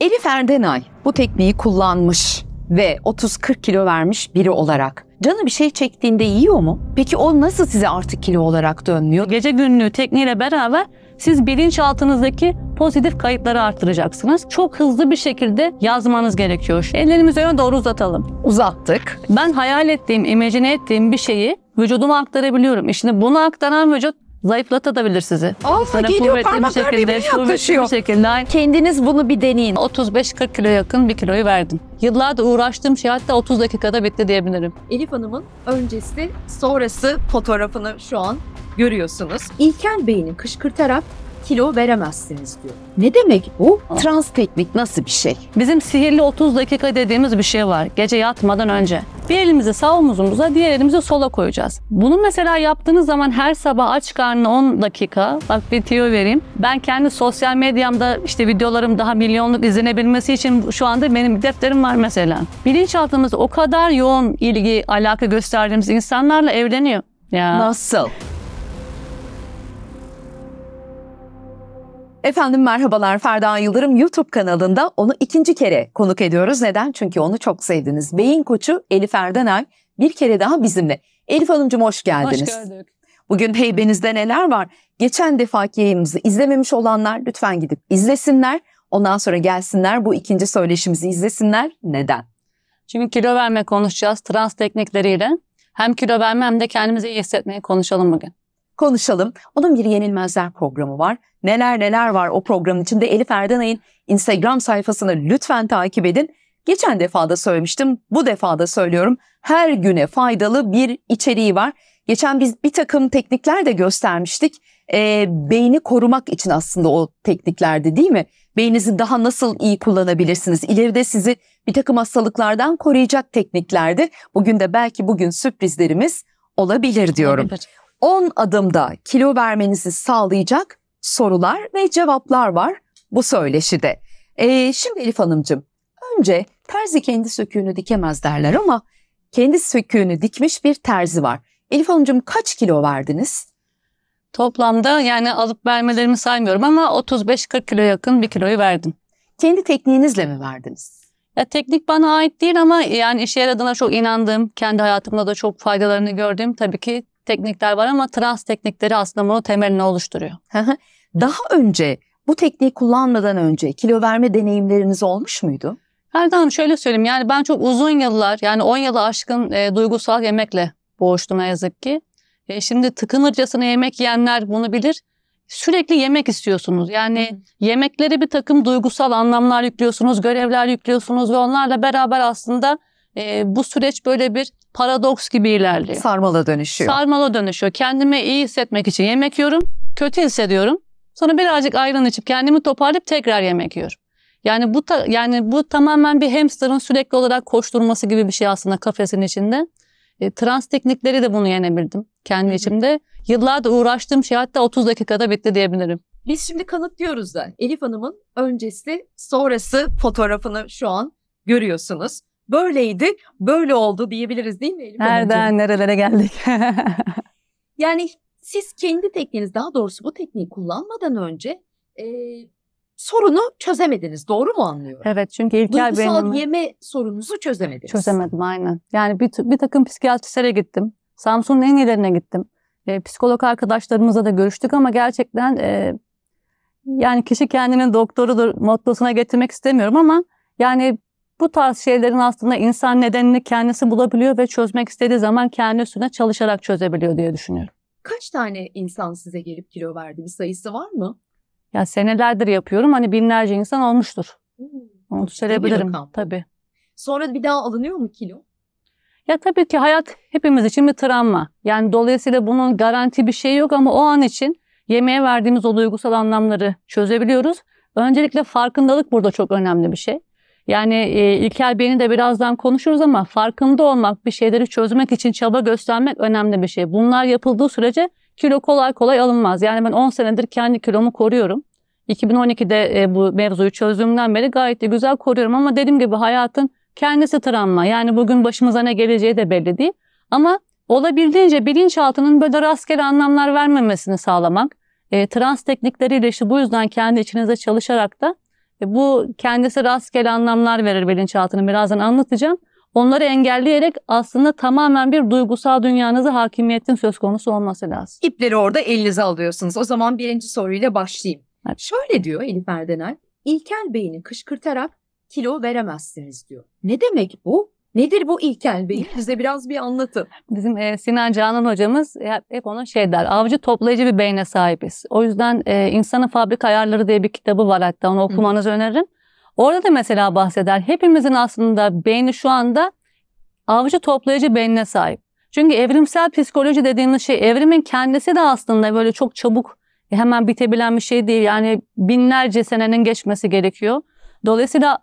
Elif Erdenay bu tekniği kullanmış ve 30-40 kilo vermiş biri olarak. Canı bir şey çektiğinde yiyor mu? Peki o nasıl size artık kilo olarak dönmüyor? Gece günlüğü tekniğiyle beraber siz bilinçaltınızdaki pozitif kayıtları arttıracaksınız. Çok hızlı bir şekilde yazmanız gerekiyor. Ellerimizi öne doğru uzatalım. Uzattık. Ben hayal ettiğim, imagine ettiğim bir şeyi vücuduma aktarabiliyorum. şimdi bunu aktaran vücut zayıflatabilir sizi. Allah geliyor parmaklar birbirine yaklaşıyor. Bir şekilde. Kendiniz bunu bir deneyin. 35-40 kilo yakın bir kiloyu verdim. Yıllardır uğraştığım şey hatta 30 dakikada bitti diyebilirim. Elif Hanım'ın öncesi sonrası fotoğrafını şu an görüyorsunuz. İlker Bey'ini kışkırtarak kilo veremezsiniz diyor. Ne demek bu? Trans teknik nasıl bir şey? Bizim sihirli 30 dakika dediğimiz bir şey var. Gece yatmadan önce. Bir elimizi sağ omuzumuza, diğer elimizi sola koyacağız. Bunu mesela yaptığınız zaman her sabah aç karnına 10 dakika, bak bir tüyo vereyim. Ben kendi sosyal medyamda işte videolarım daha milyonluk izlenebilmesi için şu anda benim defterim var mesela. Bilinçaltımız o kadar yoğun ilgi, alaka gösterdiğimiz insanlarla evleniyor. Ya. Nasıl? Efendim merhabalar Ferda Yıldırım YouTube kanalında onu ikinci kere konuk ediyoruz. Neden? Çünkü onu çok sevdiniz. Beyin koçu Elif Erdenay bir kere daha bizimle. Elif Hanımcığım hoş geldiniz. Hoş gördük. Bugün heybenizde neler var? Geçen defaki yayınımızı izlememiş olanlar lütfen gidip izlesinler. Ondan sonra gelsinler bu ikinci söyleşimizi izlesinler. Neden? Şimdi kilo verme konuşacağız trans teknikleriyle. Hem kilo verme hem de kendimizi iyi hissetmeye konuşalım bugün konuşalım. Onun bir Yenilmezler programı var. Neler neler var o programın içinde. Elif Erdenay'ın Instagram sayfasını lütfen takip edin. Geçen defada söylemiştim, bu defada söylüyorum. Her güne faydalı bir içeriği var. Geçen biz bir takım teknikler de göstermiştik. E, beyni korumak için aslında o tekniklerdi, değil mi? Beyninizi daha nasıl iyi kullanabilirsiniz? İleride sizi bir takım hastalıklardan koruyacak tekniklerdi. Bugün de belki bugün sürprizlerimiz olabilir diyorum. Olabilir. 10 adımda kilo vermenizi sağlayacak sorular ve cevaplar var bu söyleşide. Ee, şimdi Elif Hanımcığım, önce terzi kendi söküğünü dikemez derler ama kendi söküğünü dikmiş bir terzi var. Elif Hanımcığım kaç kilo verdiniz? Toplamda yani alıp vermelerimi saymıyorum ama 35-40 kilo yakın bir kiloyu verdim. Kendi tekniğinizle mi verdiniz? Ya, teknik bana ait değil ama yani işe yaradığına çok inandığım, kendi hayatımda da çok faydalarını gördüğüm tabii ki teknikler var ama trans teknikleri aslında bunu temelini oluşturuyor. Daha önce bu tekniği kullanmadan önce kilo verme deneyimleriniz olmuş muydu? Ferda şöyle söyleyeyim yani ben çok uzun yıllar yani 10 yılı aşkın e, duygusal yemekle boğuştum ne yazık ki. E, şimdi tıkınırcasına yemek yiyenler bunu bilir. Sürekli yemek istiyorsunuz. Yani yemeklere bir takım duygusal anlamlar yüklüyorsunuz, görevler yüklüyorsunuz ve onlarla beraber aslında e, bu süreç böyle bir paradoks gibi ilerliyor. Sarmala dönüşüyor. Sarmala dönüşüyor. Kendimi iyi hissetmek için yemek yiyorum. Kötü hissediyorum. Sonra birazcık ayran içip kendimi toparlayıp tekrar yemek yiyorum. Yani bu ta, yani bu tamamen bir hamsterın sürekli olarak koşturması gibi bir şey aslında kafesin içinde. E, trans teknikleri de bunu yenebildim kendi Hı-hı. içimde. Yıllardır uğraştığım şey hatta 30 dakikada bitti diyebilirim. Biz şimdi kanıtlıyoruz da Elif Hanım'ın öncesi sonrası fotoğrafını şu an görüyorsunuz böyleydi, böyle oldu diyebiliriz değil mi Elif Nereden Hanımcığım? nerelere geldik? yani siz kendi tekniğiniz daha doğrusu bu tekniği kullanmadan önce e, sorunu çözemediniz. Doğru mu anlıyorum? Evet çünkü İlker Duygusal benim... yeme sorununuzu çözemediniz. Çözemedim aynen. Yani bir, bir takım psikiyatristlere gittim. Samsun'un en ilerine gittim. E, psikolog arkadaşlarımızla da görüştük ama gerçekten e, yani kişi kendinin doktorudur mottosuna getirmek istemiyorum ama yani bu tarz şeylerin aslında insan nedenini kendisi bulabiliyor ve çözmek istediği zaman kendi üstüne çalışarak çözebiliyor diye düşünüyorum. Kaç tane insan size gelip kilo verdi? Bir sayısı var mı? Ya senelerdir yapıyorum. Hani binlerce insan olmuştur. Hmm, Onu söyleyebilirim tabii. Sonra bir daha alınıyor mu kilo? Ya tabii ki hayat hepimiz için bir travma. Yani dolayısıyla bunun garanti bir şey yok ama o an için yemeğe verdiğimiz o duygusal anlamları çözebiliyoruz. Öncelikle farkındalık burada çok önemli bir şey. Yani e, İlker Bey'ini de birazdan konuşuruz ama farkında olmak, bir şeyleri çözmek için çaba göstermek önemli bir şey. Bunlar yapıldığı sürece kilo kolay kolay alınmaz. Yani ben 10 senedir kendi kilomu koruyorum. 2012'de e, bu mevzuyu çözdüğümden beri gayet de güzel koruyorum ama dediğim gibi hayatın kendisi travma. Yani bugün başımıza ne geleceği de belli değil. Ama olabildiğince bilinçaltının böyle rastgele anlamlar vermemesini sağlamak, e, trans teknikleriyle işte bu yüzden kendi içinize çalışarak da e, bu kendisi rastgele anlamlar verir bilinçaltını birazdan anlatacağım. Onları engelleyerek aslında tamamen bir duygusal dünyanızı hakimiyetin söz konusu olması lazım. İpleri orada elinize alıyorsunuz. O zaman birinci soruyla başlayayım. Evet. Şöyle diyor Elif Erdener. ilkel beyni kışkırtarak kilo veremezsiniz diyor. Ne demek bu? Nedir bu ilkel beyin? Bize biraz bir anlatın. Bizim e, Sinan Canan hocamız hep, hep ona şey der, avcı toplayıcı bir beyne sahibiz. O yüzden e, İnsanın Fabrika Ayarları diye bir kitabı var hatta onu okumanızı Hı. öneririm. Orada da mesela bahseder. Hepimizin aslında beyni şu anda avcı toplayıcı beynine sahip. Çünkü evrimsel psikoloji dediğimiz şey evrimin kendisi de aslında böyle çok çabuk e, hemen bitebilen bir şey değil. Yani binlerce senenin geçmesi gerekiyor. Dolayısıyla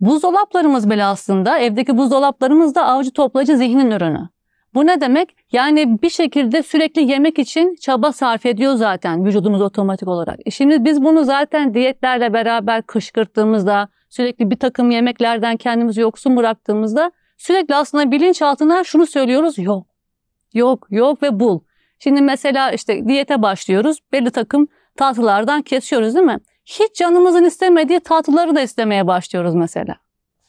Buzdolaplarımız bile aslında evdeki buzdolaplarımız da avcı toplayıcı zihnin ürünü. Bu ne demek? Yani bir şekilde sürekli yemek için çaba sarf ediyor zaten vücudumuz otomatik olarak. E şimdi biz bunu zaten diyetlerle beraber kışkırttığımızda, sürekli bir takım yemeklerden kendimizi yoksun bıraktığımızda sürekli aslında bilinçaltına şunu söylüyoruz. Yok, yok, yok ve bul. Şimdi mesela işte diyete başlıyoruz. Belli takım tatlılardan kesiyoruz değil mi? hiç canımızın istemediği tatlıları da istemeye başlıyoruz mesela.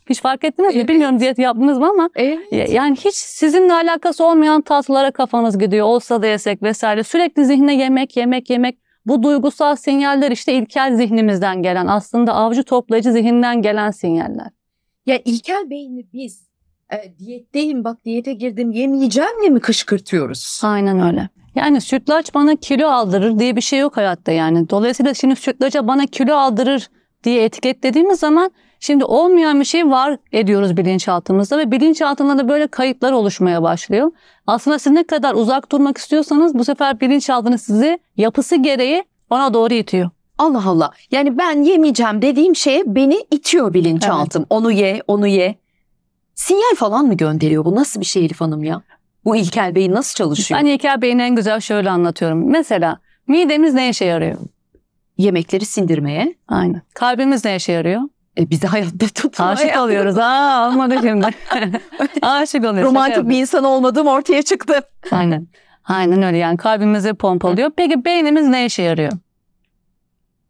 Hiç fark ettiniz evet. mi? Bilmiyorum diyet yaptınız mı ama evet. yani hiç sizinle alakası olmayan tatlılara kafanız gidiyor. Olsa da yesek vesaire. Sürekli zihne yemek, yemek, yemek. Bu duygusal sinyaller işte ilkel zihnimizden gelen aslında avcı toplayıcı zihinden gelen sinyaller. Ya ilkel beyni biz e, diyetteyim bak diyete girdim yemeyeceğim yemeyeceğimle mi kışkırtıyoruz? Aynen öyle. Yani sütlaç bana kilo aldırır diye bir şey yok hayatta yani. Dolayısıyla şimdi sütlaça bana kilo aldırır diye etiketlediğimiz zaman şimdi olmayan bir şey var ediyoruz bilinçaltımızda ve bilinçaltında da böyle kayıplar oluşmaya başlıyor. Aslında siz ne kadar uzak durmak istiyorsanız bu sefer bilinçaltını sizi yapısı gereği ona doğru itiyor. Allah Allah. Yani ben yemeyeceğim dediğim şeye beni itiyor bilinçaltım. Evet. Onu ye, onu ye. Sinyal falan mı gönderiyor bu? Nasıl bir şey Elif Hanım ya? Bu İlker Bey nasıl çalışıyor? Ben İlker Bey'in en güzel şöyle anlatıyorum. Mesela midemiz ne işe yarıyor? Yemekleri sindirmeye. Aynen. Kalbimiz ne işe yarıyor? E bizi hayatta tutmaya. Aşık alıyoruz Aa olmadı şimdi. Aşık oluyoruz. Romantik bir insan olmadığım ortaya çıktı. Aynen. Aynen öyle yani kalbimizi pompalıyor. Peki beynimiz ne işe yarıyor?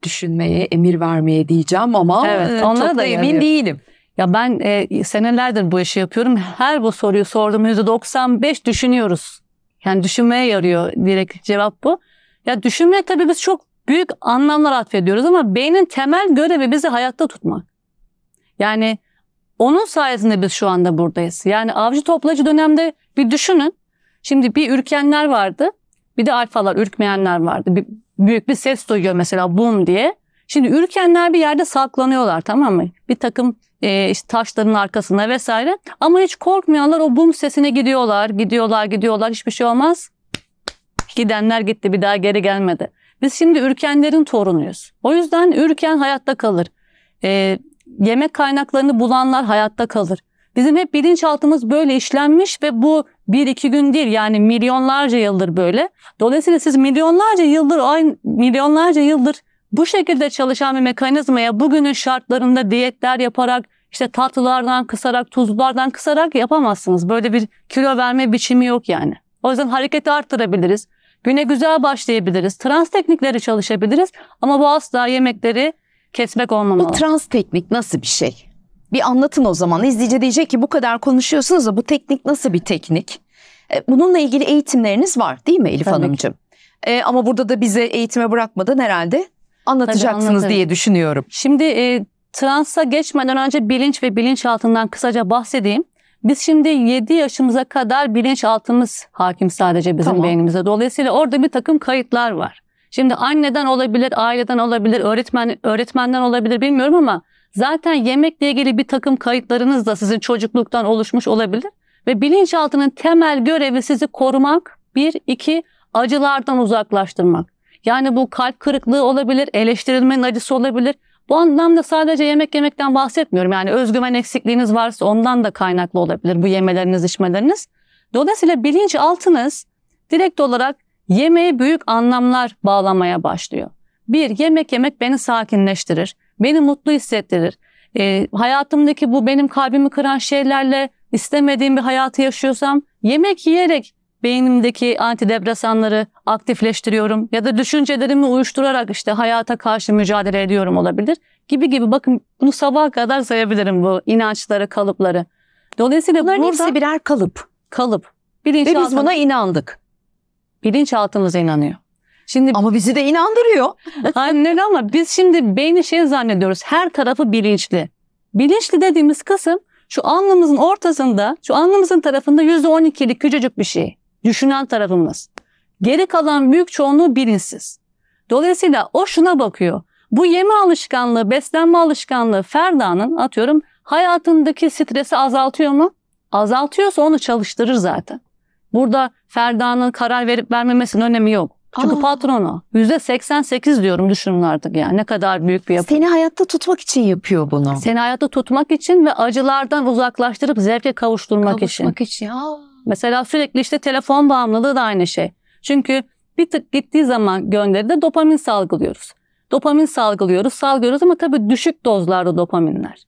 Düşünmeye, emir vermeye diyeceğim ama evet, e, onlara çok da, da emin değilim. Ya ben e, senelerdir bu işi yapıyorum. Her bu soruyu sordum %95 düşünüyoruz. Yani düşünmeye yarıyor direkt cevap bu. Ya düşünmek tabii biz çok büyük anlamlar atfediyoruz ama beynin temel görevi bizi hayatta tutmak. Yani onun sayesinde biz şu anda buradayız. Yani avcı toplacı dönemde bir düşünün. Şimdi bir ürkenler vardı. Bir de alfalar, ürkmeyenler vardı. Bir, büyük bir ses duyuyor mesela bum diye. Şimdi ürkenler bir yerde saklanıyorlar tamam mı? Bir takım e, işte taşların arkasında vesaire. Ama hiç korkmayanlar o bum sesine gidiyorlar, gidiyorlar, gidiyorlar. Hiçbir şey olmaz. Gidenler gitti bir daha geri gelmedi. Biz şimdi ürkenlerin torunuyuz. O yüzden ürken hayatta kalır. E, yemek kaynaklarını bulanlar hayatta kalır. Bizim hep bilinçaltımız böyle işlenmiş ve bu bir iki gün değil yani milyonlarca yıldır böyle. Dolayısıyla siz milyonlarca yıldır aynı milyonlarca yıldır bu şekilde çalışan bir mekanizmaya bugünün şartlarında diyetler yaparak işte tatlılardan kısarak, tuzlardan kısarak yapamazsınız. Böyle bir kilo verme biçimi yok yani. O yüzden hareketi arttırabiliriz. Güne güzel başlayabiliriz. Trans teknikleri çalışabiliriz ama bu asla yemekleri kesmek olmamalı. Bu trans teknik nasıl bir şey? Bir anlatın o zaman. İzleyici diyecek ki bu kadar konuşuyorsunuz da bu teknik nasıl bir teknik? E, bununla ilgili eğitimleriniz var değil mi Elif Tabii Hanımcığım? Ee, ama burada da bize eğitime bırakmadın herhalde anlatacaksınız diye düşünüyorum. Şimdi e, transa geçmeden önce bilinç ve bilinç altından kısaca bahsedeyim. Biz şimdi 7 yaşımıza kadar bilinçaltımız hakim sadece bizim tamam. beynimize. Dolayısıyla orada bir takım kayıtlar var. Şimdi anneden olabilir, aileden olabilir, öğretmen öğretmenden olabilir bilmiyorum ama zaten yemekle ilgili bir takım kayıtlarınız da sizin çocukluktan oluşmuş olabilir. Ve bilinçaltının temel görevi sizi korumak, bir, iki, acılardan uzaklaştırmak. Yani bu kalp kırıklığı olabilir, eleştirilmenin acısı olabilir. Bu anlamda sadece yemek yemekten bahsetmiyorum. Yani özgüven eksikliğiniz varsa ondan da kaynaklı olabilir bu yemeleriniz, içmeleriniz. Dolayısıyla bilinçaltınız direkt olarak yemeğe büyük anlamlar bağlamaya başlıyor. Bir, yemek yemek beni sakinleştirir, beni mutlu hissettirir. E, hayatımdaki bu benim kalbimi kıran şeylerle istemediğim bir hayatı yaşıyorsam yemek yiyerek beynimdeki antidepresanları aktifleştiriyorum ya da düşüncelerimi uyuşturarak işte hayata karşı mücadele ediyorum olabilir gibi gibi bakın bunu sabaha kadar sayabilirim bu inançları, kalıpları. Dolayısıyla bunların burada, hepsi birer kalıp. Kalıp. Bilinçaltı, Ve biz buna inandık. Bilinçaltımıza inanıyor. Şimdi ama bizi de inandırıyor. Aynen ama biz şimdi beyni şey zannediyoruz. Her tarafı bilinçli. Bilinçli dediğimiz kısım şu alnımızın ortasında, şu alnımızın tarafında %12'lik küçücük bir şey düşünen tarafımız. Geri kalan büyük çoğunluğu bilinçsiz. Dolayısıyla o şuna bakıyor. Bu yeme alışkanlığı, beslenme alışkanlığı Ferda'nın atıyorum hayatındaki stresi azaltıyor mu? Azaltıyorsa onu çalıştırır zaten. Burada Ferda'nın karar verip vermemesinin önemi yok. Çünkü Aa. patronu. 88 diyorum düşünün artık yani ne kadar büyük bir yapı. Seni hayatta tutmak için yapıyor bunu. Seni hayatta tutmak için ve acılardan uzaklaştırıp zevke kavuşturmak, kavuşturmak için. için. Aa. Mesela sürekli işte telefon bağımlılığı da aynı şey. Çünkü bir tık gittiği zaman gönderide dopamin salgılıyoruz. Dopamin salgılıyoruz, salgılıyoruz ama tabii düşük dozlarda dopaminler.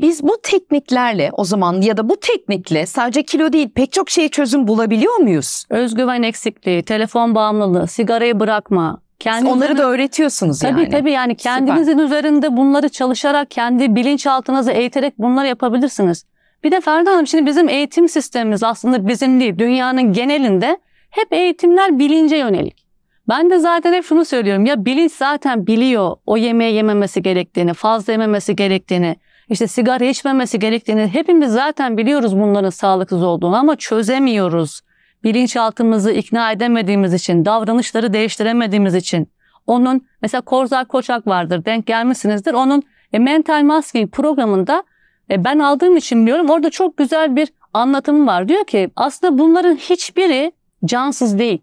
Biz bu tekniklerle o zaman ya da bu teknikle sadece kilo değil pek çok şeye çözüm bulabiliyor muyuz? Özgüven eksikliği, telefon bağımlılığı, sigarayı bırakma. Kendinizin, Onları da öğretiyorsunuz tabii, yani. Tabii tabii yani kendinizin Süper. üzerinde bunları çalışarak kendi bilinçaltınızı eğiterek bunları yapabilirsiniz. Bir de Ferda Hanım şimdi bizim eğitim sistemimiz aslında bizim değil dünyanın genelinde hep eğitimler bilince yönelik. Ben de zaten hep şunu söylüyorum ya bilinç zaten biliyor o yemeği yememesi gerektiğini, fazla yememesi gerektiğini, işte sigara içmemesi gerektiğini hepimiz zaten biliyoruz bunların sağlıksız olduğunu ama çözemiyoruz. Bilinçaltımızı ikna edemediğimiz için, davranışları değiştiremediğimiz için. Onun mesela Korzak Koçak vardır denk gelmişsinizdir. Onun e, mental masking programında e, ben aldığım için biliyorum orada çok güzel bir anlatım var. Diyor ki aslında bunların hiçbiri cansız değil.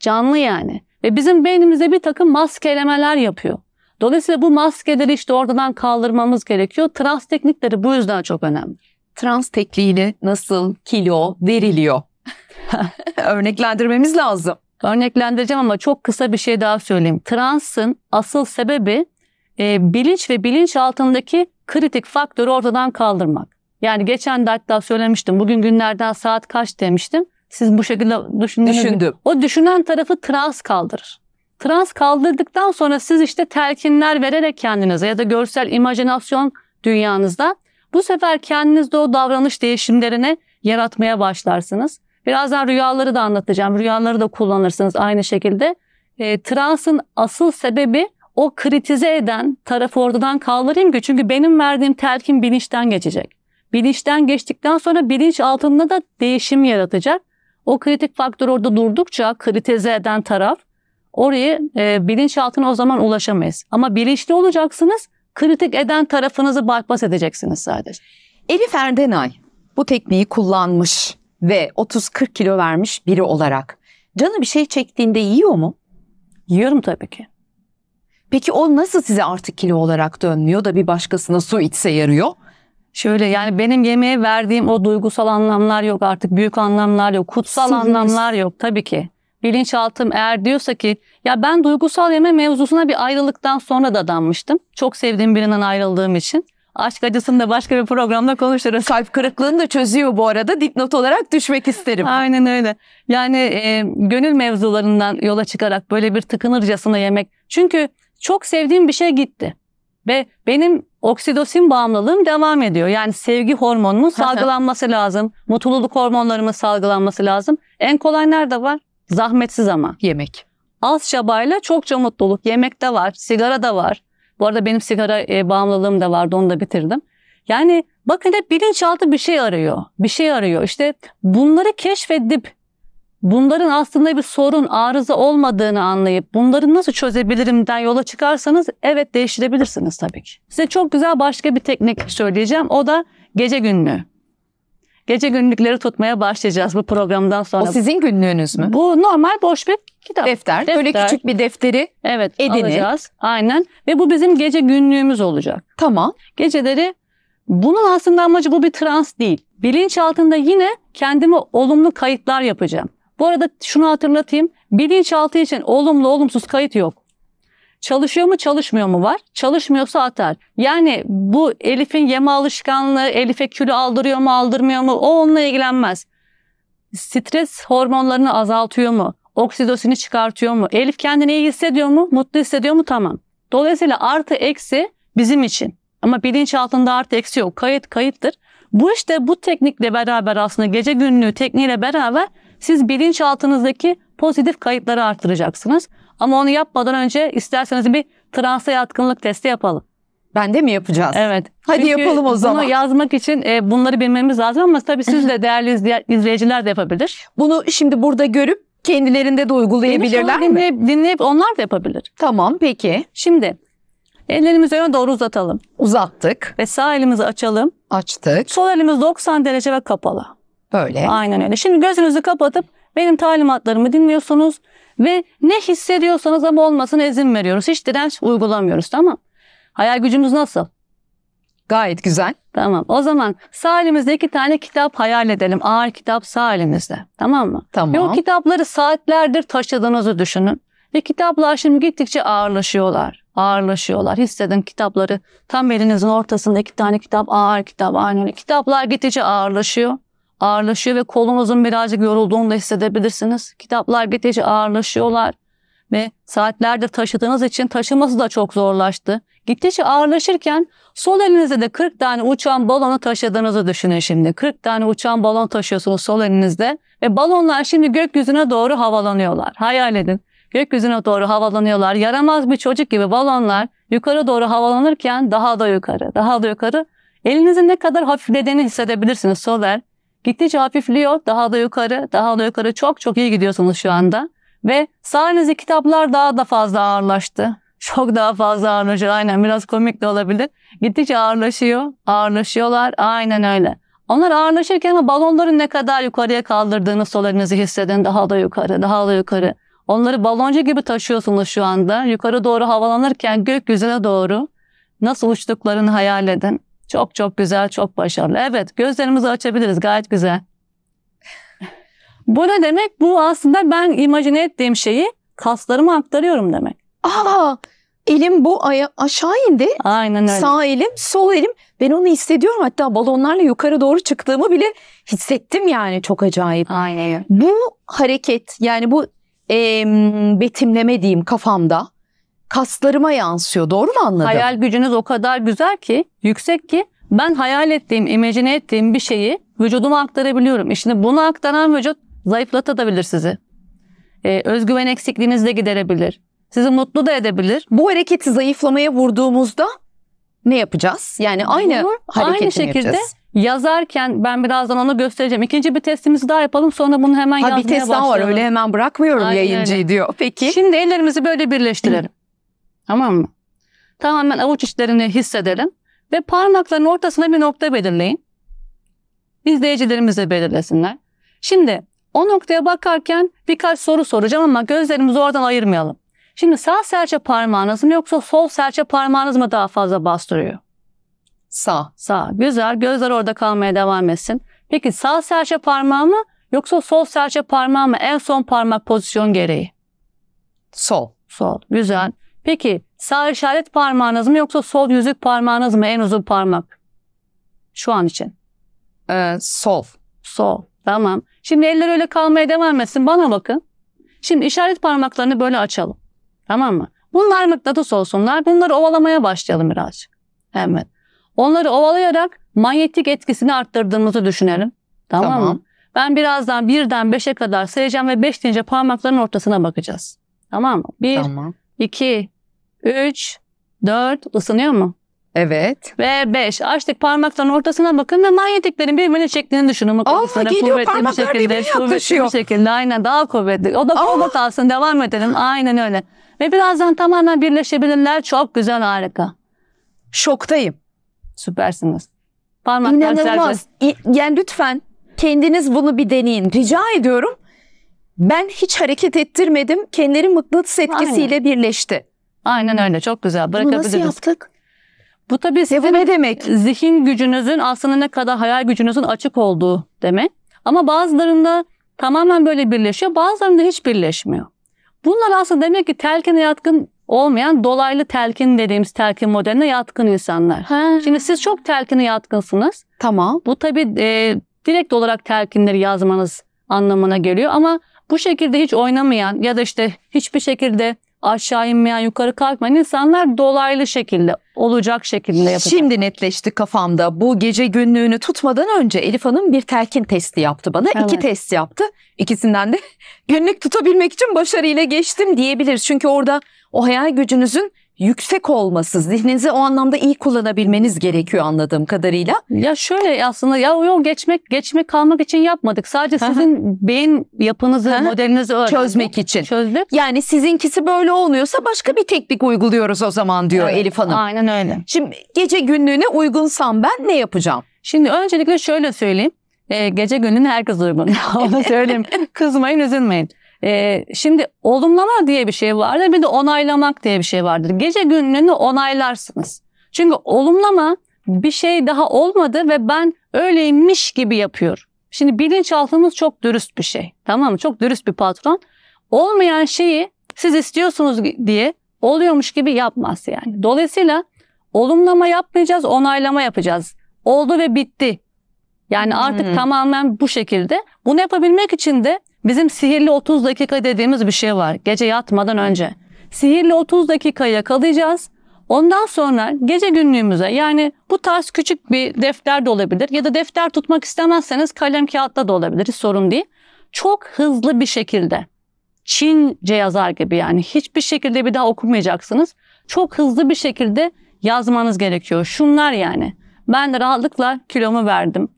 Canlı yani. Ve bizim beynimize bir takım maskelemeler yapıyor. Dolayısıyla bu maskeleri işte oradan kaldırmamız gerekiyor. Trans teknikleri bu yüzden çok önemli. Trans tekniğiyle nasıl kilo veriliyor? Örneklendirmemiz lazım. Örneklendireceğim ama çok kısa bir şey daha söyleyeyim. Transın asıl sebebi e, bilinç ve bilinç altındaki kritik faktörü ortadan kaldırmak. Yani geçen de hatta söylemiştim. Bugün günlerden saat kaç demiştim. Siz bu şekilde düşündünüz. Düşündüm. O düşünen tarafı trans kaldırır. Trans kaldırdıktan sonra siz işte telkinler vererek kendinize ya da görsel imajinasyon dünyanızda bu sefer kendinizde o davranış değişimlerini yaratmaya başlarsınız. Birazdan rüyaları da anlatacağım. Rüyaları da kullanırsınız aynı şekilde. E, transın asıl sebebi o kritize eden tarafı ortadan kaldırayım ki çünkü benim verdiğim telkin bilinçten geçecek. Bilinçten geçtikten sonra bilinç altında da değişim yaratacak. O kritik faktör orada durdukça kritize eden taraf orayı e, bilinç altına o zaman ulaşamayız. Ama bilinçli olacaksınız, kritik eden tarafınızı bypass edeceksiniz sadece. Elif Erdenay bu tekniği kullanmış ve 30-40 kilo vermiş biri olarak canı bir şey çektiğinde yiyor mu? Yiyorum tabii ki. Peki o nasıl size artık kilo olarak dönmüyor da bir başkasına su içse yarıyor? Şöyle yani benim yemeğe verdiğim o duygusal anlamlar yok artık büyük anlamlar yok kutsal Siz anlamlar yok tabii ki. Bilinçaltım eğer diyorsa ki ya ben duygusal yeme mevzusuna bir ayrılıktan sonra da danmıştım. Çok sevdiğim birinden ayrıldığım için. Aşk acısını da başka bir programda konuşuruz. Kalp kırıklığını da çözüyor bu arada. Dipnot olarak düşmek isterim. Aynen öyle. Yani e, gönül mevzularından yola çıkarak böyle bir tıkınırcasına yemek. Çünkü çok sevdiğim bir şey gitti ve benim oksidosin bağımlılığım devam ediyor. Yani sevgi hormonunun salgılanması lazım. Mutluluk hormonlarımın salgılanması lazım. En kolay nerede var? Zahmetsiz ama. Yemek. Az çabayla çokça mutluluk. Yemek de var, sigara da var. Bu arada benim sigara e, bağımlılığım da vardı, onu da bitirdim. Yani bakın hep bilinçaltı bir şey arıyor. Bir şey arıyor. İşte bunları keşfedip bunların aslında bir sorun, arıza olmadığını anlayıp bunları nasıl çözebilirimden yola çıkarsanız evet değiştirebilirsiniz tabii ki. Size çok güzel başka bir teknik söyleyeceğim. O da gece günlüğü. Gece günlükleri tutmaya başlayacağız bu programdan sonra. O sizin günlüğünüz mü? Bu normal boş bir kitap. Defter. defter. Böyle küçük bir defteri evet, edinir. alacağız. Aynen. Ve bu bizim gece günlüğümüz olacak. Tamam. Geceleri bunun aslında amacı bu bir trans değil. Bilinç altında yine kendime olumlu kayıtlar yapacağım. Bu arada şunu hatırlatayım. Bilinçaltı için olumlu olumsuz kayıt yok. Çalışıyor mu çalışmıyor mu var. Çalışmıyorsa atar. Yani bu Elif'in yeme alışkanlığı, Elif'e kilo aldırıyor mu aldırmıyor mu o onunla ilgilenmez. Stres hormonlarını azaltıyor mu? Oksidosini çıkartıyor mu? Elif kendini iyi hissediyor mu? Mutlu hissediyor mu? Tamam. Dolayısıyla artı eksi bizim için. Ama bilinçaltında artı eksi yok. Kayıt kayıttır. Bu işte bu teknikle beraber aslında gece günlüğü tekniğiyle beraber siz bilinçaltınızdaki pozitif kayıtları arttıracaksınız. Ama onu yapmadan önce isterseniz bir transa yatkınlık testi yapalım. Ben de mi yapacağız? Evet. Hadi Çünkü yapalım o zaman. Bunu yazmak için e, bunları bilmemiz lazım ama tabii siz de değerli izleyiciler de yapabilir. Bunu şimdi burada görüp kendilerinde de uygulayabilirler dinleyip, mi? Dinleyip, dinleyip onlar da yapabilir. Tamam peki. Şimdi ellerimizi öne doğru uzatalım. Uzattık. Ve sağ elimizi açalım. Açtık. Sol elimiz 90 derece ve kapalı. Böyle. Aynen öyle. Şimdi gözünüzü kapatıp benim talimatlarımı dinliyorsunuz ve ne hissediyorsanız ama olmasına izin veriyoruz. Hiç direnç uygulamıyoruz tamam. Hayal gücümüz nasıl? Gayet güzel. Tamam. O zaman sağ elimizde iki tane kitap hayal edelim. Ağır kitap sağ elimizde. Tamam mı? Tamam. Ve o kitapları saatlerdir taşıdığınızı düşünün. Ve kitaplar şimdi gittikçe ağırlaşıyorlar. Ağırlaşıyorlar. Hissedin kitapları. Tam elinizin ortasında iki tane kitap ağır kitap. aynen. öyle. Kitaplar gittikçe ağırlaşıyor ağırlaşıyor ve kolunuzun birazcık yorulduğunu da hissedebilirsiniz. Kitaplar bitece ağırlaşıyorlar ve saatlerdir taşıdığınız için taşıması da çok zorlaştı. Gittikçe ağırlaşırken sol elinizde de 40 tane uçan balonu taşıdığınızı düşünün şimdi. 40 tane uçan balon taşıyorsunuz sol elinizde ve balonlar şimdi gökyüzüne doğru havalanıyorlar. Hayal edin. Gökyüzüne doğru havalanıyorlar. Yaramaz bir çocuk gibi balonlar yukarı doğru havalanırken daha da yukarı, daha da yukarı. Elinizin ne kadar hafiflediğini hissedebilirsiniz sol el. Gittikçe hafifliyor. Daha da yukarı, daha da yukarı çok çok iyi gidiyorsunuz şu anda. Ve sayenizde kitaplar daha da fazla ağırlaştı. Çok daha fazla ağırlaşıyor. Aynen biraz komik de olabilir. Gittikçe ağırlaşıyor. Ağırlaşıyorlar. Aynen öyle. Onlar ağırlaşırken ama balonların ne kadar yukarıya kaldırdığını solarınızı hissedin. Daha da yukarı, daha da yukarı. Onları baloncu gibi taşıyorsunuz şu anda. Yukarı doğru havalanırken gökyüzüne doğru nasıl uçtuklarını hayal edin. Çok çok güzel, çok başarılı. Evet, gözlerimizi açabiliriz. Gayet güzel. Bu ne demek? Bu aslında ben imajine ettiğim şeyi kaslarıma aktarıyorum demek. Aa, elim bu aya aşağı indi. Aynen öyle. Sağ elim, sol elim. Ben onu hissediyorum. Hatta balonlarla yukarı doğru çıktığımı bile hissettim yani. Çok acayip. Aynen. Bu hareket yani bu e, betimleme diyeyim kafamda kaslarıma yansıyor. Doğru mu anladım? Hayal gücünüz o kadar güzel ki, yüksek ki ben hayal ettiğim, imajine ettiğim bir şeyi vücuduma aktarabiliyorum. E şimdi bunu aktaran vücut zayıflatabilir sizi. Ee, özgüven eksikliğinizi de giderebilir. Sizi mutlu da edebilir. Bu hareketi zayıflamaya vurduğumuzda ne yapacağız? Yani aynı Bunu, hareketini aynı şekilde yapacağız. yazarken ben birazdan onu göstereceğim. İkinci bir testimizi daha yapalım sonra bunu hemen ha, yazmaya başlayalım. Bir test daha var öyle hemen bırakmıyorum Aynen yayıncıyı öyle. diyor. Peki. Şimdi ellerimizi böyle birleştirelim. Tamam mı? Tamamen avuç içlerini hissedelim ve parmakların ortasına bir nokta belirleyin. İzleyicilerimiz de belirlesinler. Şimdi o noktaya bakarken birkaç soru soracağım ama gözlerimizi oradan ayırmayalım. Şimdi sağ serçe parmağınız mı yoksa sol serçe parmağınız mı daha fazla bastırıyor? Sağ. Sağ. Güzel. Gözler orada kalmaya devam etsin. Peki sağ serçe parmağı mı yoksa sol serçe parmağı mı en son parmak pozisyon gereği? Sol. Sol. Güzel. Peki sağ işaret parmağınız mı yoksa sol yüzük parmağınız mı en uzun parmak? Şu an için. Ee, sol. Sol. Tamam. Şimdi eller öyle kalmaya devam etsin. Bana bakın. Şimdi işaret parmaklarını böyle açalım. Tamam mı? Bunlar mıknatıs olsunlar. Bunları ovalamaya başlayalım birazcık. Evet. Onları ovalayarak manyetik etkisini arttırdığımızı düşünelim. Tamam, tamam. mı? Ben birazdan birden beşe kadar sayacağım ve beş deyince parmakların ortasına bakacağız. Tamam mı? Bir, tamam. 2, 3, 4 ısınıyor mu? Evet. Ve 5. Açtık parmakların ortasına bakın ve manyetiklerin birbirine çektiğini düşünün. Allah geliyor parmaklar bir şekilde, yaklaşıyor. Bir şekilde aynen daha kuvvetli. O da kol kalsın devam edelim. Aynen öyle. Ve birazdan tamamen birleşebilirler. Çok güzel harika. Şoktayım. Süpersiniz. Parmaklar İnanılmaz. Serbest. Yani lütfen kendiniz bunu bir deneyin. Rica ediyorum. Ben hiç hareket ettirmedim. Kendileri mıknatıs etkisiyle Aynen. birleşti. Aynen öyle. Çok güzel. Bunu nasıl yaptık? Bu tabii sizin ne demek? zihin gücünüzün aslında ne kadar hayal gücünüzün açık olduğu demek. Ama bazılarında tamamen böyle birleşiyor. Bazılarında hiç birleşmiyor. Bunlar aslında demek ki telkine yatkın olmayan dolaylı telkin dediğimiz telkin modeline yatkın insanlar. He. Şimdi siz çok telkine yatkınsınız. Tamam. Bu tabii e, direkt olarak telkinleri yazmanız anlamına geliyor ama bu şekilde hiç oynamayan ya da işte hiçbir şekilde aşağı inmeyen, yukarı kalkmayan insanlar dolaylı şekilde olacak şekilde yapacak. Şimdi netleşti kafamda. Bu gece günlüğünü tutmadan önce Elif Hanım bir telkin testi yaptı bana. Evet. İki test yaptı. İkisinden de günlük tutabilmek için başarıyla geçtim diyebiliriz. Çünkü orada o hayal gücünüzün yüksek olması, zihninizi o anlamda iyi kullanabilmeniz gerekiyor anladığım kadarıyla. Ya şöyle aslında ya o yol geçmek, geçmek kalmak için yapmadık. Sadece sizin beyin yapınızı, modelinizi öğrendik. Çözmek için. Çözdük. Yani sizinkisi böyle olmuyorsa başka bir teknik uyguluyoruz o zaman diyor evet, Elif Hanım. Aynen öyle. Şimdi gece günlüğüne uygunsam ben ne yapacağım? Şimdi öncelikle şöyle söyleyeyim. Ee, gece günün herkes uygun. Onu söyleyeyim. Kızmayın, üzülmeyin. E, şimdi olumlama diye bir şey vardır bir de onaylamak diye bir şey vardır. Gece günlüğünü onaylarsınız. Çünkü olumlama bir şey daha olmadı ve ben öyleymiş gibi yapıyorum. Şimdi bilinçaltımız çok dürüst bir şey. Tamam mı? Çok dürüst bir patron. Olmayan şeyi siz istiyorsunuz diye oluyormuş gibi yapmaz yani. Dolayısıyla olumlama yapmayacağız, onaylama yapacağız. Oldu ve bitti. Yani artık hmm. tamamen bu şekilde. Bunu yapabilmek için de Bizim sihirli 30 dakika dediğimiz bir şey var gece yatmadan önce. Sihirli 30 dakika yakalayacağız. Ondan sonra gece günlüğümüze yani bu tarz küçük bir defter de olabilir ya da defter tutmak istemezseniz kalem kağıtta da olabilir sorun değil. Çok hızlı bir şekilde Çince yazar gibi yani hiçbir şekilde bir daha okumayacaksınız. Çok hızlı bir şekilde yazmanız gerekiyor. Şunlar yani ben de rahatlıkla kilomu verdim.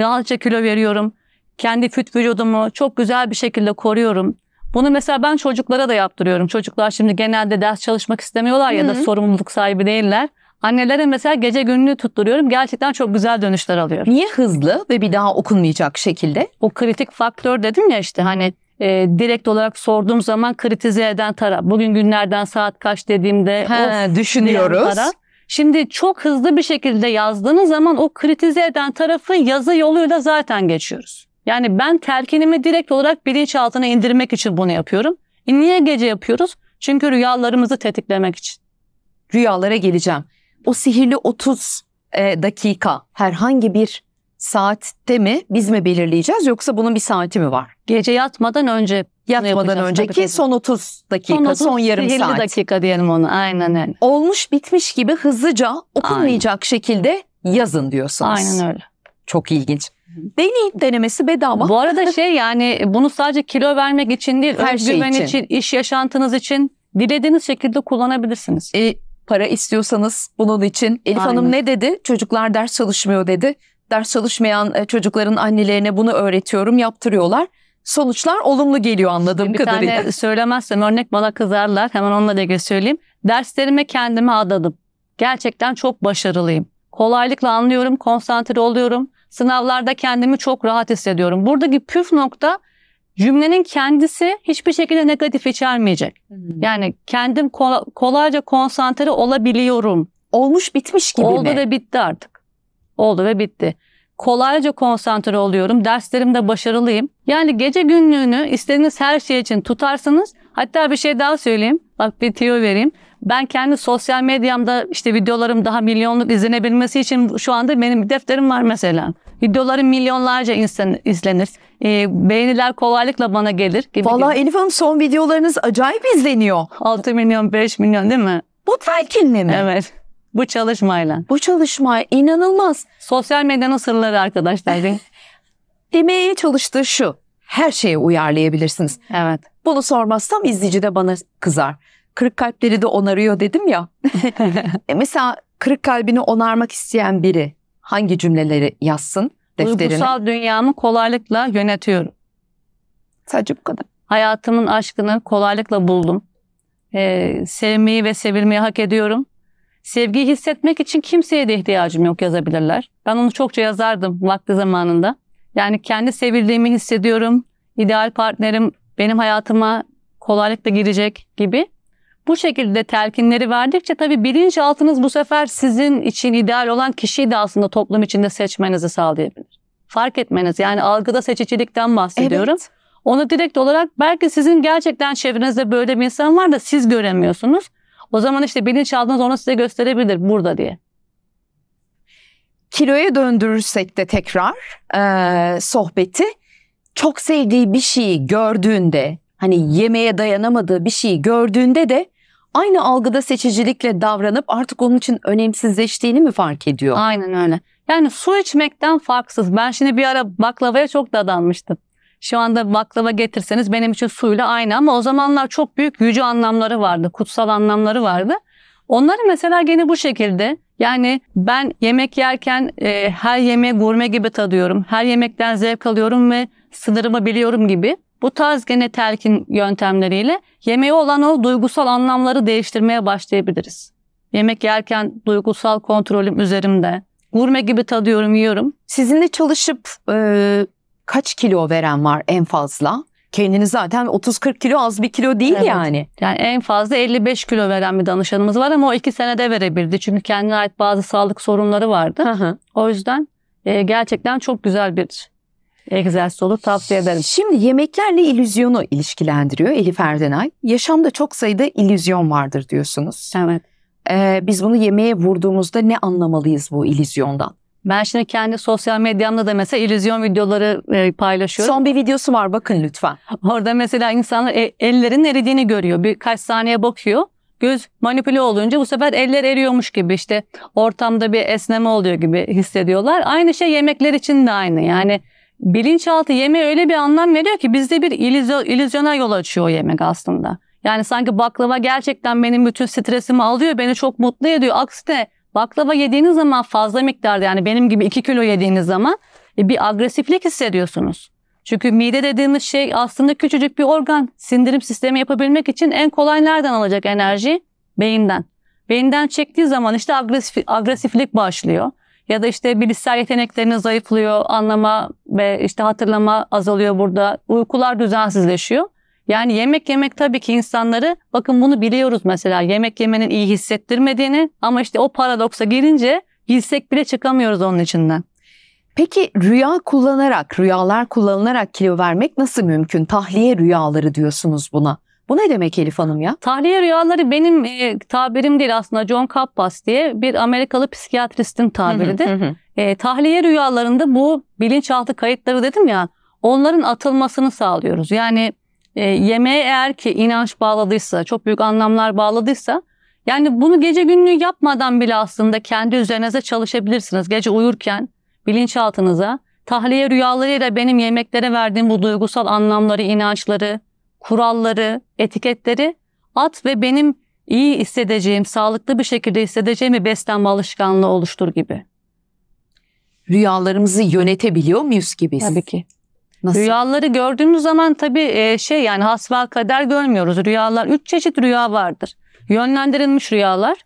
Rahatça kilo veriyorum kendi füt vücudumu çok güzel bir şekilde koruyorum. Bunu mesela ben çocuklara da yaptırıyorum. Çocuklar şimdi genelde ders çalışmak istemiyorlar ya da Hı-hı. sorumluluk sahibi değiller. Annelere mesela gece gününü tutturuyorum. Gerçekten çok güzel dönüşler alıyorum. Niye hızlı ve bir daha okunmayacak şekilde? O kritik faktör dedim ya işte hani e, direkt olarak sorduğum zaman kritize eden taraf. Bugün günlerden saat kaç dediğimde He, o düşünüyoruz. Taraf. Şimdi çok hızlı bir şekilde yazdığınız zaman o kritize eden tarafı yazı yoluyla zaten geçiyoruz. Yani ben terkinimi direkt olarak bilinçaltına indirmek için bunu yapıyorum. E niye gece yapıyoruz? Çünkü rüyalarımızı tetiklemek için. Rüyalara geleceğim. O sihirli 30 e, dakika herhangi bir saatte mi biz mi belirleyeceğiz yoksa bunun bir saati mi var? Gece yatmadan önce yatmadan önceki tabii. son 30 dakika son, 30, son yarım saat. dakika diyelim onu aynen öyle. Olmuş bitmiş gibi hızlıca okunmayacak aynen. şekilde yazın diyorsunuz. Aynen öyle. Çok ilginç. Deneyin denemesi bedava. Bu arada şey yani bunu sadece kilo vermek için değil, her şey için. için, iş yaşantınız için dilediğiniz şekilde kullanabilirsiniz. E, para istiyorsanız bunun için. Elif Aynen. Hanım ne dedi? Çocuklar ders çalışmıyor dedi. Ders çalışmayan e, çocukların annelerine bunu öğretiyorum, yaptırıyorlar. Sonuçlar olumlu geliyor anladığım bir kadarıyla. Bir tane söylemezsem örnek bana kızarlar. Hemen onunla da söyleyeyim. Derslerime kendimi adadım. Gerçekten çok başarılıyım. Kolaylıkla anlıyorum, konsantre oluyorum. Sınavlarda kendimi çok rahat hissediyorum. Buradaki püf nokta cümlenin kendisi hiçbir şekilde negatif içermeyecek. Hmm. Yani kendim kol- kolayca konsantre olabiliyorum. Olmuş bitmiş gibi Oldu mi? Oldu ve bitti artık. Oldu ve bitti. Kolayca konsantre oluyorum. Derslerimde başarılıyım. Yani gece günlüğünü istediğiniz her şey için tutarsanız Hatta bir şey daha söyleyeyim. Bak bir tüyo vereyim. Ben kendi sosyal medyamda işte videolarım daha milyonluk izlenebilmesi için şu anda benim defterim var mesela. Videolarım milyonlarca insan izlenir. E, beğeniler kolaylıkla bana gelir. Gibi Vallahi gibi. Elif Hanım son videolarınız acayip izleniyor. 6 milyon 5 milyon değil mi? Bu telkinle mi? Evet. Bu çalışmayla. Bu çalışma inanılmaz. Sosyal medyanın sırları arkadaşlar. Demeye çalıştığı şu her şeye uyarlayabilirsiniz. Evet. Bunu sormazsam izleyici de bana kızar. Kırık kalpleri de onarıyor dedim ya. e mesela kırık kalbini onarmak isteyen biri hangi cümleleri yazsın defterine? Duygusal dünyamı kolaylıkla yönetiyorum. Sadece bu kadar. Hayatımın aşkını kolaylıkla buldum. Ee, sevmeyi ve sevilmeyi hak ediyorum. Sevgiyi hissetmek için kimseye de ihtiyacım yok yazabilirler. Ben onu çokça yazardım vakti zamanında. Yani kendi sevildiğimi hissediyorum. İdeal partnerim benim hayatıma kolaylıkla girecek gibi. Bu şekilde telkinleri verdikçe tabii bilinçaltınız bu sefer sizin için ideal olan kişiyi de aslında toplum içinde seçmenizi sağlayabilir. Fark etmeniz yani algıda seçicilikten bahsediyorum. Evet. Onu direkt olarak belki sizin gerçekten çevrenizde böyle bir insan var da siz göremiyorsunuz. O zaman işte bilinçaltınız onu size gösterebilir burada diye kiloya döndürürsek de tekrar e, sohbeti çok sevdiği bir şeyi gördüğünde hani yemeğe dayanamadığı bir şeyi gördüğünde de aynı algıda seçicilikle davranıp artık onun için önemsizleştiğini mi fark ediyor? Aynen öyle. Yani su içmekten farksız. Ben şimdi bir ara baklavaya çok dadanmıştım. Şu anda baklava getirseniz benim için suyla aynı ama o zamanlar çok büyük yüce anlamları vardı, kutsal anlamları vardı. Onları mesela gene bu şekilde yani ben yemek yerken e, her yemeği gurme gibi tadıyorum. Her yemekten zevk alıyorum ve sınırımı biliyorum gibi. Bu tarz gene telkin yöntemleriyle yemeği olan o duygusal anlamları değiştirmeye başlayabiliriz. Yemek yerken duygusal kontrolüm üzerimde. Gurme gibi tadıyorum, yiyorum. Sizinle çalışıp e, kaç kilo veren var en fazla? Kendini zaten 30-40 kilo az bir kilo değil evet. yani. Yani en fazla 55 kilo veren bir danışanımız var ama o iki senede verebildi. Çünkü kendine ait bazı sağlık sorunları vardı. Hı hı. O yüzden e, gerçekten çok güzel bir egzersiz olur tavsiye ederim. Şimdi yemeklerle ilüzyonu ilişkilendiriyor Elif Erdenay. Yaşamda çok sayıda ilüzyon vardır diyorsunuz. Evet. Ee, biz bunu yemeğe vurduğumuzda ne anlamalıyız bu ilüzyondan? Ben şimdi kendi sosyal medyamda da mesela illüzyon videoları e, paylaşıyorum. Son bir videosu var bakın lütfen. Orada mesela insanlar e, ellerin eridiğini görüyor. Birkaç saniye bakıyor. Göz manipüle olunca bu sefer eller eriyormuş gibi işte ortamda bir esneme oluyor gibi hissediyorlar. Aynı şey yemekler için de aynı. Yani bilinçaltı yemeğe öyle bir anlam veriyor ki bizde bir illüzyon, illüzyona yol açıyor o yemek aslında. Yani sanki baklava gerçekten benim bütün stresimi alıyor, beni çok mutlu ediyor. Aksine Baklava yediğiniz zaman fazla miktarda yani benim gibi 2 kilo yediğiniz zaman e, bir agresiflik hissediyorsunuz. Çünkü mide dediğimiz şey aslında küçücük bir organ. Sindirim sistemi yapabilmek için en kolay nereden alacak enerji? Beyinden. Beyinden çektiği zaman işte agresif, agresiflik başlıyor. Ya da işte bilişsel yetenekleriniz zayıflıyor, anlama ve işte hatırlama azalıyor burada. Uykular düzensizleşiyor. Yani yemek yemek tabii ki insanları bakın bunu biliyoruz mesela yemek yemenin iyi hissettirmediğini ama işte o paradoksa gelince bilsek bile çıkamıyoruz onun içinden. Peki rüya kullanarak, rüyalar kullanılarak kilo vermek nasıl mümkün? Tahliye rüyaları diyorsunuz buna. Bu ne demek Elif Hanım ya? Tahliye rüyaları benim e, tabirim değil aslında John Kappas diye bir Amerikalı psikiyatristin tabiridir. e, tahliye rüyalarında bu bilinçaltı kayıtları dedim ya onların atılmasını sağlıyoruz. Yani e, yemeğe eğer ki inanç bağladıysa, çok büyük anlamlar bağladıysa yani bunu gece günlüğü yapmadan bile aslında kendi üzerinize çalışabilirsiniz. Gece uyurken bilinçaltınıza tahliye rüyalarıyla benim yemeklere verdiğim bu duygusal anlamları, inançları, kuralları, etiketleri at ve benim iyi hissedeceğim, sağlıklı bir şekilde hissedeceğim bir beslenme alışkanlığı oluştur gibi. Rüyalarımızı yönetebiliyor muyuz gibi? biz? Tabii ki. Nasıl? Rüyaları gördüğümüz zaman tabii e, şey yani hasbel kader görmüyoruz. Rüyalar üç çeşit rüya vardır. Yönlendirilmiş rüyalar,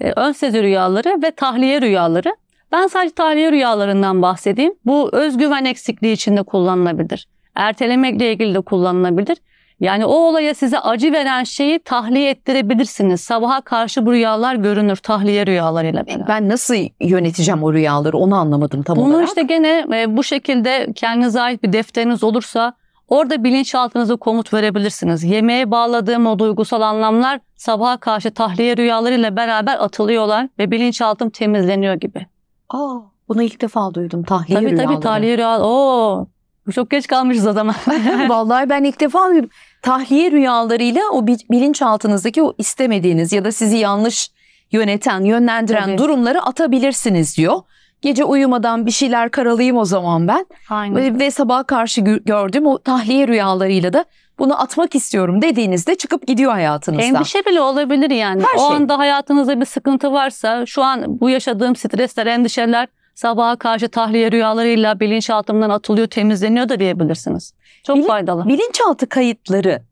e, ön sezi rüyaları ve tahliye rüyaları. Ben sadece tahliye rüyalarından bahsedeyim. Bu özgüven eksikliği içinde kullanılabilir. Ertelemekle ilgili de kullanılabilir. Yani o olaya size acı veren şeyi tahliye ettirebilirsiniz. Sabaha karşı bu rüyalar görünür tahliye rüyalarıyla e, Ben nasıl yöneteceğim o rüyaları onu anlamadım tam Bunu olarak. Bunu işte gene e, bu şekilde kendinize ait bir defteriniz olursa orada bilinçaltınıza komut verebilirsiniz. Yemeğe bağladığım o duygusal anlamlar sabaha karşı tahliye rüyalarıyla beraber atılıyorlar ve bilinçaltım temizleniyor gibi. Aa, bunu ilk defa duydum tahliye tabii, rüyaları. Tabii tabii tahliye rüyaları. Oo, çok geç kalmışız o zaman. Vallahi ben ilk defa duydum tahliye rüyalarıyla o bilinçaltınızdaki o istemediğiniz ya da sizi yanlış yöneten, yönlendiren Tabii. durumları atabilirsiniz diyor. Gece uyumadan bir şeyler karalayayım o zaman ben. Aynen. Ve sabaha karşı gördüğüm o tahliye rüyalarıyla da bunu atmak istiyorum dediğinizde çıkıp gidiyor hayatınızdan. Endişe bile olabilir yani. Her o şey. anda hayatınızda bir sıkıntı varsa şu an bu yaşadığım stresler, endişeler sabaha karşı tahliye rüyalarıyla bilinçaltımdan atılıyor, temizleniyor da diyebilirsiniz. Çok Bilin, faydalı. Bilinçaltı kayıtları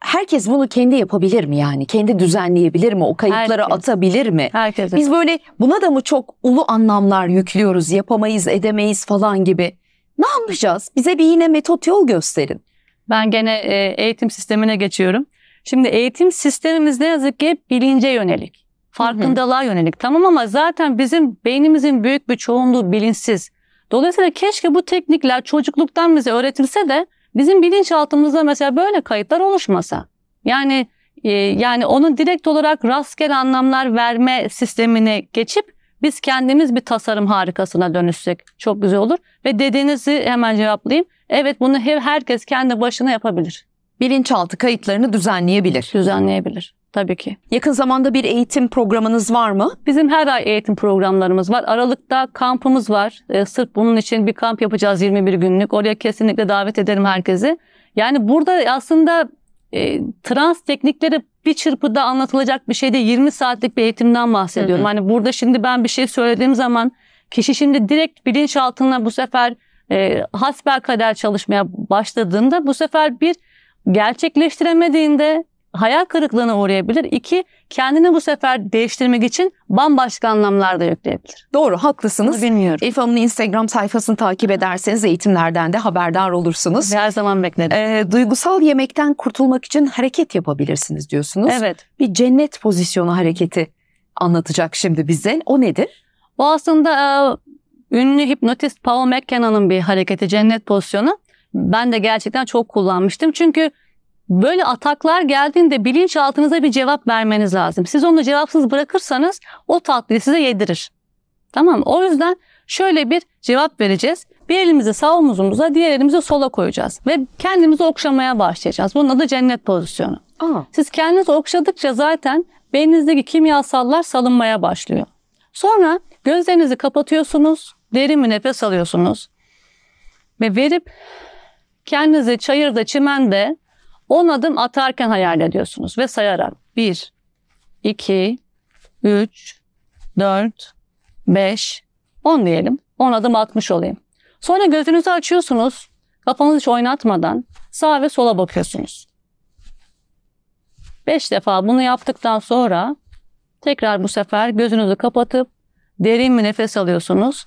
herkes bunu kendi yapabilir mi yani? Kendi düzenleyebilir mi? O kayıtları herkes. atabilir mi? Herkes. Biz böyle buna da mı çok ulu anlamlar yüklüyoruz? Yapamayız, edemeyiz falan gibi. Ne yapacağız? Bize bir yine metot yol gösterin. Ben gene e, eğitim sistemine geçiyorum. Şimdi eğitim sistemimiz ne yazık ki bilince yönelik. Farkındalığa yönelik. Tamam ama zaten bizim beynimizin büyük bir çoğunluğu bilinçsiz. Dolayısıyla keşke bu teknikler çocukluktan bize öğretilse de bizim bilinçaltımızda mesela böyle kayıtlar oluşmasa. Yani e, yani onun direkt olarak rastgele anlamlar verme sistemini geçip biz kendimiz bir tasarım harikasına dönüşsek çok güzel olur. Ve dediğinizi hemen cevaplayayım. Evet bunu her, herkes kendi başına yapabilir. Bilinçaltı kayıtlarını düzenleyebilir. Düzenleyebilir. Tabii ki. Yakın zamanda bir eğitim programınız var mı? Bizim her ay eğitim programlarımız var. Aralık'ta kampımız var. Ee, sırf bunun için bir kamp yapacağız 21 günlük. Oraya kesinlikle davet ederim herkesi. Yani burada aslında e, trans teknikleri bir çırpıda anlatılacak bir şeyde 20 saatlik bir eğitimden bahsediyorum. Hı hı. Hani burada şimdi ben bir şey söylediğim zaman kişi şimdi direkt bilinçaltına bu sefer e, hasbel kader çalışmaya başladığında bu sefer bir gerçekleştiremediğinde hayal kırıklığına uğrayabilir. İki, kendini bu sefer değiştirmek için bambaşka anlamlar da yükleyebilir. Doğru, haklısınız. Bunu bilmiyorum. Elif Instagram sayfasını takip ederseniz eğitimlerden de haberdar olursunuz. Her zaman beklerim. Ee, duygusal yemekten kurtulmak için hareket yapabilirsiniz diyorsunuz. Evet. Bir cennet pozisyonu hareketi anlatacak şimdi bize. O nedir? Bu aslında e, ünlü hipnotist Paul McKenna'nın bir hareketi cennet pozisyonu. Ben de gerçekten çok kullanmıştım. Çünkü Böyle ataklar geldiğinde bilinçaltınıza bir cevap vermeniz lazım. Siz onu cevapsız bırakırsanız o tatlıyı size yedirir. Tamam O yüzden şöyle bir cevap vereceğiz. Bir elimizi sağ omuzumuza, diğer elimizi sola koyacağız ve kendimizi okşamaya başlayacağız. Bunun adı cennet pozisyonu. Aa. Siz kendinizi okşadıkça zaten beyninizdeki kimyasallar salınmaya başlıyor. Sonra gözlerinizi kapatıyorsunuz, derin bir nefes alıyorsunuz ve verip kendinizi çayırda, çimende 10 adım atarken hayal ediyorsunuz ve sayarak 1, 2, 3, 4, 5, 10 diyelim. 10 adım atmış olayım. Sonra gözünüzü açıyorsunuz. Kafanızı hiç oynatmadan sağa ve sola bakıyorsunuz. 5 defa bunu yaptıktan sonra tekrar bu sefer gözünüzü kapatıp derin bir nefes alıyorsunuz.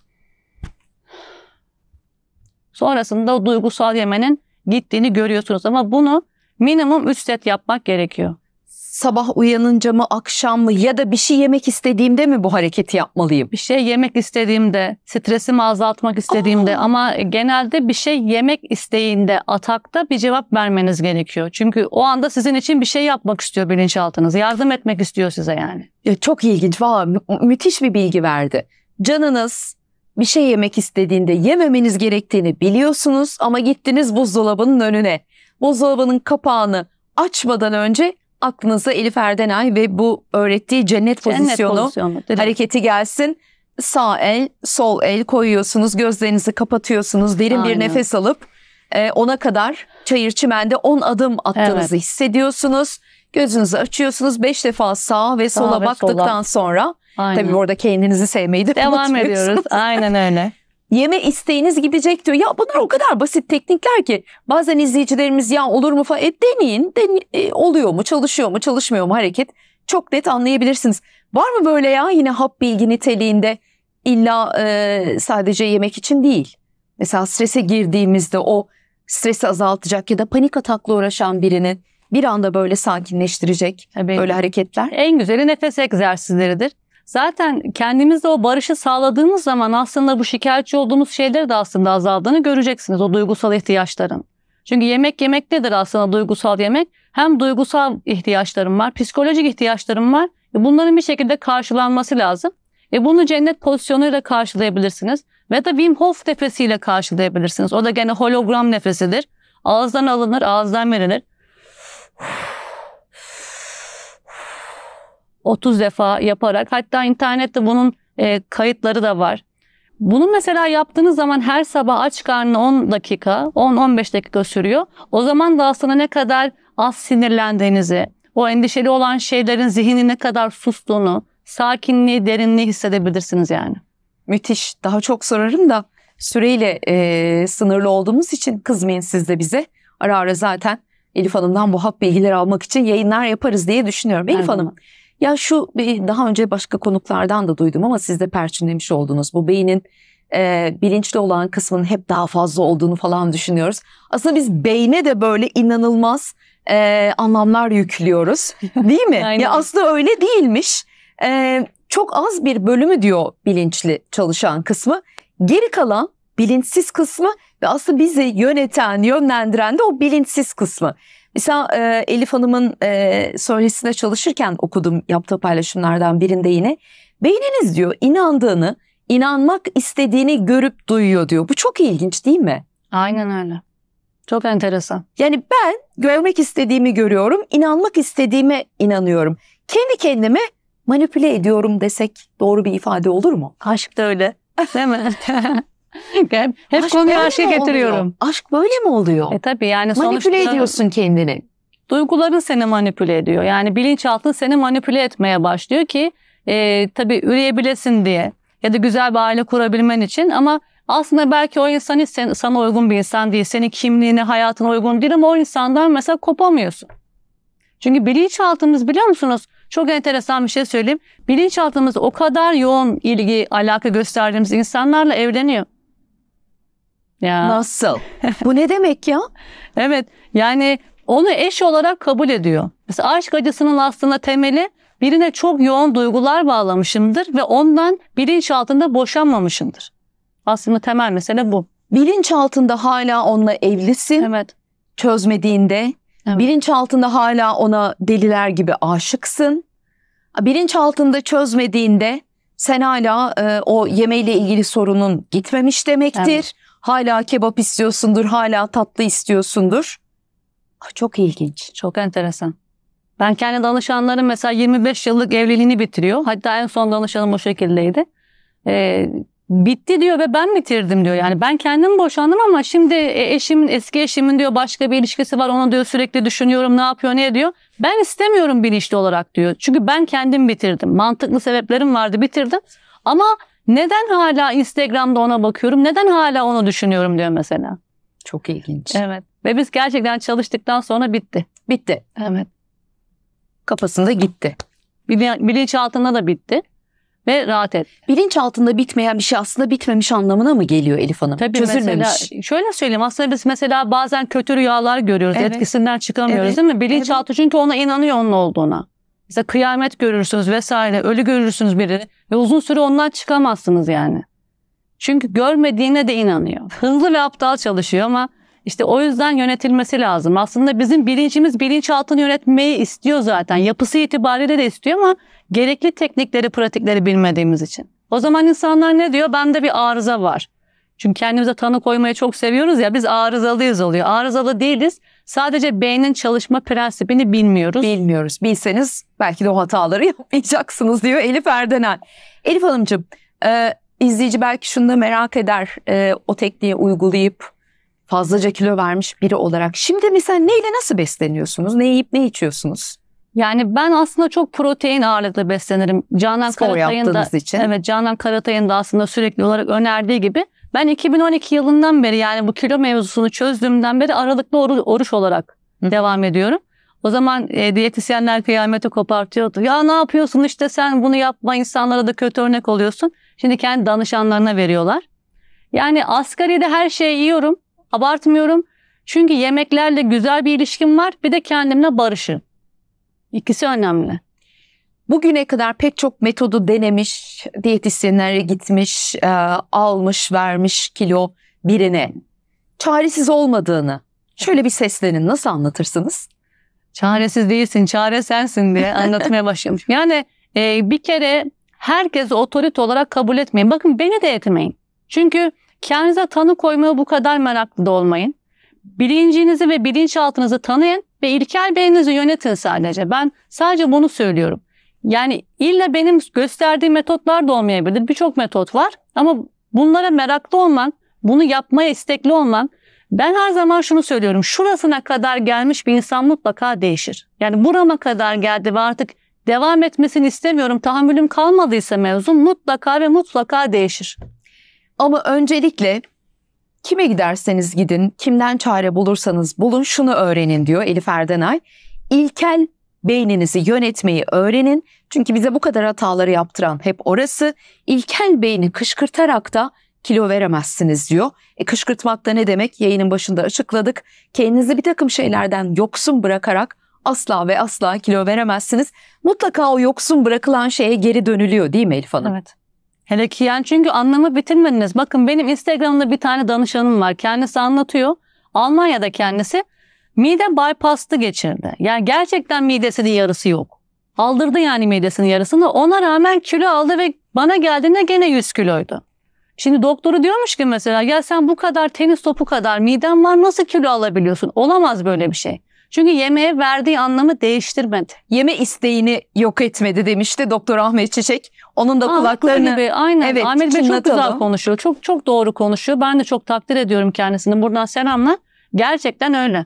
Sonrasında o duygusal yemenin gittiğini görüyorsunuz ama bunu Minimum 3 set yapmak gerekiyor. Sabah uyanınca mı, akşam mı ya da bir şey yemek istediğimde mi bu hareketi yapmalıyım? Bir şey yemek istediğimde, stresimi azaltmak istediğimde Aa. ama genelde bir şey yemek isteğinde, atakta bir cevap vermeniz gerekiyor. Çünkü o anda sizin için bir şey yapmak istiyor bilinçaltınız. Yardım etmek istiyor size yani. Ya çok ilginç. Valla mü müthiş bir bilgi verdi. Canınız bir şey yemek istediğinde yememeniz gerektiğini biliyorsunuz ama gittiniz buzdolabının önüne buzdolabının kapağını açmadan önce aklınıza Elif Erdenay ve bu öğrettiği cennet, cennet pozisyonu, hareketi gelsin. Sağ el, sol el koyuyorsunuz, gözlerinizi kapatıyorsunuz, derin Aynen. bir nefes alıp e, ona kadar çayır çimende 10 adım attığınızı evet. hissediyorsunuz. Gözünüzü açıyorsunuz 5 defa sağ ve sağa sola ve baktıktan sola. sonra Aynen. tabii burada kendinizi sevmeyi de devam ediyoruz. Aynen öyle. yeme isteğiniz gidecek diyor. Ya bunlar o kadar basit teknikler ki bazen izleyicilerimiz ya olur mu falan e, deneyin. Den e, oluyor mu, çalışıyor mu, çalışmıyor mu hareket? Çok net anlayabilirsiniz. Var mı böyle ya yine hap bilgi niteliğinde illa e, sadece yemek için değil. Mesela strese girdiğimizde o stresi azaltacak ya da panik atakla uğraşan birinin bir anda böyle sakinleştirecek Tabii. böyle hareketler. En güzeli nefes egzersizleridir. Zaten kendimizde o barışı sağladığımız zaman aslında bu şikayetçi olduğumuz şeyleri de aslında azaldığını göreceksiniz o duygusal ihtiyaçların. Çünkü yemek yemek nedir aslında duygusal yemek? Hem duygusal ihtiyaçlarım var, psikolojik ihtiyaçlarım var. E, bunların bir şekilde karşılanması lazım. E bunu cennet pozisyonuyla karşılayabilirsiniz. Ve da Wim Hof nefesiyle karşılayabilirsiniz. O da gene hologram nefesidir. Ağızdan alınır, ağızdan verilir. 30 defa yaparak hatta internette bunun e, kayıtları da var. Bunu mesela yaptığınız zaman her sabah aç karnı 10 dakika, 10-15 dakika sürüyor. O zaman da aslında ne kadar az sinirlendiğinizi, o endişeli olan şeylerin zihni ne kadar sustuğunu, sakinliği, derinliği hissedebilirsiniz yani. Müthiş. Daha çok sorarım da süreyle e, sınırlı olduğumuz için kızmayın siz de bize. Ara ara zaten Elif Hanım'dan bu hap bilgileri almak için yayınlar yaparız diye düşünüyorum. Elif Hanım, ya şu daha önce başka konuklardan da duydum ama siz de perçinlemiş oldunuz. Bu beynin e, bilinçli olan kısmının hep daha fazla olduğunu falan düşünüyoruz. Aslında biz beyne de böyle inanılmaz e, anlamlar yüklüyoruz değil mi? ya aslında öyle değilmiş. E, çok az bir bölümü diyor bilinçli çalışan kısmı. Geri kalan bilinçsiz kısmı ve aslında bizi yöneten, yönlendiren de o bilinçsiz kısmı. Mesela e, Elif Hanım'ın e, söyleşisinde çalışırken okudum yaptığı paylaşımlardan birinde yine. Beyniniz diyor inandığını, inanmak istediğini görüp duyuyor diyor. Bu çok ilginç değil mi? Aynen öyle. Çok enteresan. Yani ben görmek istediğimi görüyorum, inanmak istediğime inanıyorum. Kendi kendime manipüle ediyorum desek doğru bir ifade olur mu? Aşk da öyle. Değil mi? hep aşk konuyu aşka getiriyorum. Oluyor? Aşk böyle mi oluyor? E tabii yani sonuçta... Manipüle ediyorsun kendini. Duyguların seni manipüle ediyor. Yani bilinçaltı seni manipüle etmeye başlıyor ki e, tabii üreyebilesin diye ya da güzel bir aile kurabilmen için ama aslında belki o insan hiç sen, sana uygun bir insan değil. Senin kimliğine, hayatına uygun değil ama o insandan mesela kopamıyorsun. Çünkü bilinçaltımız biliyor musunuz? Çok enteresan bir şey söyleyeyim. Bilinçaltımız o kadar yoğun ilgi, alaka gösterdiğimiz insanlarla evleniyor. Ya. Nasıl? Bu ne demek ya? Evet yani onu eş olarak kabul ediyor. Mesela aşk acısının aslında temeli birine çok yoğun duygular bağlamışımdır ve ondan bilinç altında boşanmamışımdır. Aslında temel mesele bu. Bilinç altında hala onunla evlisin. Evet. Çözmediğinde evet. bilinç altında hala ona deliler gibi aşıksın. Bilinç altında çözmediğinde sen hala e, o yemeğiyle ilgili sorunun gitmemiş demektir. Evet. Hala kebap istiyorsundur, hala tatlı istiyorsundur. Ah, çok ilginç. Çok enteresan. Ben kendi danışanlarım mesela 25 yıllık evliliğini bitiriyor. Hatta en son danışanım o şekildeydi. Ee, bitti diyor ve ben bitirdim diyor. Yani ben kendim boşandım ama şimdi e, eşimin eski eşimin diyor başka bir ilişkisi var. Ona diyor sürekli düşünüyorum ne yapıyor ne diyor. Ben istemiyorum bilinçli olarak diyor. Çünkü ben kendim bitirdim. Mantıklı sebeplerim vardı bitirdim. Ama neden hala Instagram'da ona bakıyorum? Neden hala onu düşünüyorum diyor mesela. Çok ilginç. Evet. Ve biz gerçekten çalıştıktan sonra bitti. Bitti. Evet. Kafasında gitti. bilinç altında da bitti ve rahat et. Bilinç altında bitmeyen bir şey aslında bitmemiş anlamına mı geliyor Elif Hanım? Tabii Çözülmemiş. Mesela, şöyle söyleyeyim aslında biz mesela bazen kötü rüyalar görüyoruz. Evet. Etkisinden çıkamıyoruz evet. değil mi? Bilinçaltı evet. çünkü ona inanıyor onun olduğuna. Mesela kıyamet görürsünüz vesaire, ölü görürsünüz birini ve uzun süre ondan çıkamazsınız yani. Çünkü görmediğine de inanıyor. Hızlı ve aptal çalışıyor ama işte o yüzden yönetilmesi lazım. Aslında bizim bilincimiz bilinçaltını yönetmeyi istiyor zaten. Yapısı itibariyle de istiyor ama gerekli teknikleri, pratikleri bilmediğimiz için. O zaman insanlar ne diyor? Bende bir arıza var. Çünkü kendimize tanı koymaya çok seviyoruz ya biz arızalıyız oluyor. Arızalı değiliz. Sadece beynin çalışma prensibini bilmiyoruz. Bilmiyoruz. Bilseniz belki de o hataları yapmayacaksınız diyor Elif Erdenel. Elif Hanımcığım e, izleyici belki şunu da merak eder. E, o tekniği uygulayıp fazlaca kilo vermiş biri olarak. Şimdi mesela neyle nasıl besleniyorsunuz? Ne yiyip ne içiyorsunuz? Yani ben aslında çok protein ağırlıklı beslenirim. Canan Spor Karatay'ın da için. evet Canan Karatay'ın da aslında sürekli olarak önerdiği gibi ben 2012 yılından beri yani bu kilo mevzusunu çözdüğümden beri aralıklı oru, oruç olarak Hı. devam ediyorum. O zaman e, diyetisyenler kıyameti kopartıyordu. Ya ne yapıyorsun işte sen bunu yapma insanlara da kötü örnek oluyorsun. Şimdi kendi danışanlarına veriyorlar. Yani asgaride her şeyi yiyorum. Abartmıyorum. Çünkü yemeklerle güzel bir ilişkim var. Bir de kendimle barışım. İkisi önemli. Bugüne kadar pek çok metodu denemiş, diyetisyenlere gitmiş, e, almış, vermiş kilo birine çaresiz olmadığını şöyle bir seslenin nasıl anlatırsınız? Çaresiz değilsin, çare sensin diye anlatmaya başlamış. Yani e, bir kere herkesi otorite olarak kabul etmeyin. Bakın beni de etmeyin. Çünkü kendinize tanı koymaya bu kadar meraklı da olmayın. Bilincinizi ve bilinçaltınızı tanıyın ve ilkel beyninizi yönetin sadece. Ben sadece bunu söylüyorum. Yani illa benim gösterdiğim metotlar da olmayabilir. Birçok metot var ama bunlara meraklı olman, bunu yapmaya istekli olman. Ben her zaman şunu söylüyorum. Şurasına kadar gelmiş bir insan mutlaka değişir. Yani burama kadar geldi ve artık devam etmesini istemiyorum. Tahammülüm kalmadıysa mevzu mutlaka ve mutlaka değişir. Ama öncelikle kime giderseniz gidin, kimden çare bulursanız bulun şunu öğrenin diyor Elif Erdenay. İlkel beyninizi yönetmeyi öğrenin. Çünkü bize bu kadar hataları yaptıran hep orası. İlkel beyni kışkırtarak da kilo veremezsiniz diyor. E, kışkırtmak da ne demek? Yayının başında açıkladık. Kendinizi bir takım şeylerden yoksun bırakarak asla ve asla kilo veremezsiniz. Mutlaka o yoksun bırakılan şeye geri dönülüyor değil mi Elif Hanım? Evet. Hele ki yani çünkü anlamı bitirmediniz. Bakın benim Instagram'da bir tane danışanım var. Kendisi anlatıyor. Almanya'da kendisi. Mide bypass'tı geçirdi. Yani gerçekten midesinin yarısı yok. Aldırdı yani midesinin yarısını. Ona rağmen kilo aldı ve bana geldiğinde gene 100 kiloydu. Şimdi doktoru diyormuş ki mesela ya sen bu kadar tenis topu kadar miden var nasıl kilo alabiliyorsun? Olamaz böyle bir şey. Çünkü yemeğe verdiği anlamı değiştirmedi. Yeme isteğini yok etmedi demişti Doktor Ahmet Çiçek. Onun da Ahmet kulaklarını Ahmet Bey, aynen. Evet, Ahmet Bey çok güzel konuşuyor. Çok çok doğru konuşuyor. Ben de çok takdir ediyorum kendisini. Buradan selamla. Gerçekten öyle.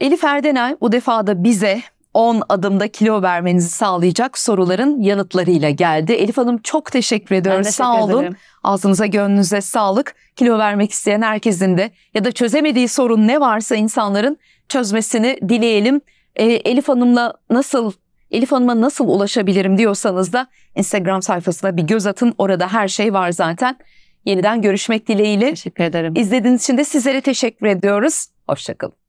Elif Erdener bu defa da bize 10 adımda kilo vermenizi sağlayacak soruların yanıtlarıyla geldi. Elif Hanım çok teşekkür ediyorum. Teşekkür Sağ olun. Ederim. Ağzınıza gönlünüze sağlık. Kilo vermek isteyen herkesin de ya da çözemediği sorun ne varsa insanların çözmesini dileyelim. E, Elif Hanım'la nasıl Elif Hanım'a nasıl ulaşabilirim diyorsanız da Instagram sayfasına bir göz atın. Orada her şey var zaten. Yeniden görüşmek dileğiyle. Teşekkür ederim. İzlediğiniz için de sizlere teşekkür ediyoruz. Hoşçakalın.